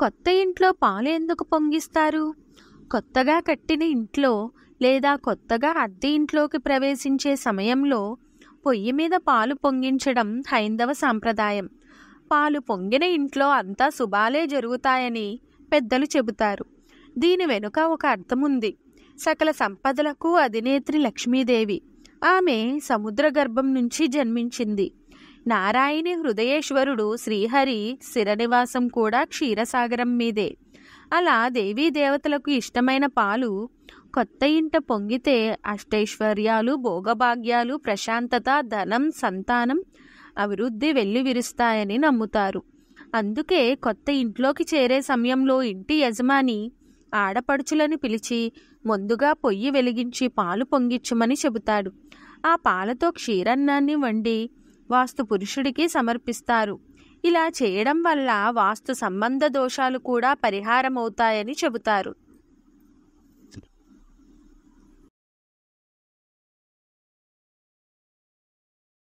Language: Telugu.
కొత్త ఇంట్లో పాలు ఎందుకు పొంగిస్తారు కొత్తగా కట్టిన ఇంట్లో లేదా కొత్తగా అద్దె ఇంట్లోకి ప్రవేశించే సమయంలో పొయ్యి మీద పాలు పొంగించడం హైందవ సాంప్రదాయం పాలు పొంగిన ఇంట్లో అంతా శుభాలే జరుగుతాయని పెద్దలు చెబుతారు దీని వెనుక ఒక అర్థముంది సకల సంపదలకు అధినేత్రి లక్ష్మీదేవి ఆమె సముద్ర గర్భం నుంచి జన్మించింది నారాయణి హృదయేశ్వరుడు శ్రీహరి శిరనివాసం కూడా క్షీరసాగరం మీదే అలా దేవీ దేవతలకు ఇష్టమైన పాలు కొత్త ఇంట పొంగితే అష్టైశ్వర్యాలు భోగభాగ్యాలు ప్రశాంతత ధనం సంతానం అభివృద్ధి వెళ్ళి విరుస్తాయని నమ్ముతారు అందుకే కొత్త ఇంట్లోకి చేరే సమయంలో ఇంటి యజమాని ఆడపడుచులను పిలిచి ముందుగా పొయ్యి వెలిగించి పాలు పొంగిచ్చుమని చెబుతాడు ఆ పాలతో క్షీరన్నాన్ని వండి వాస్తు పురుషుడికి సమర్పిస్తారు ఇలా చేయడం వల్ల వాస్తు సంబంధ దోషాలు కూడా పరిహారమవుతాయని చెబుతారు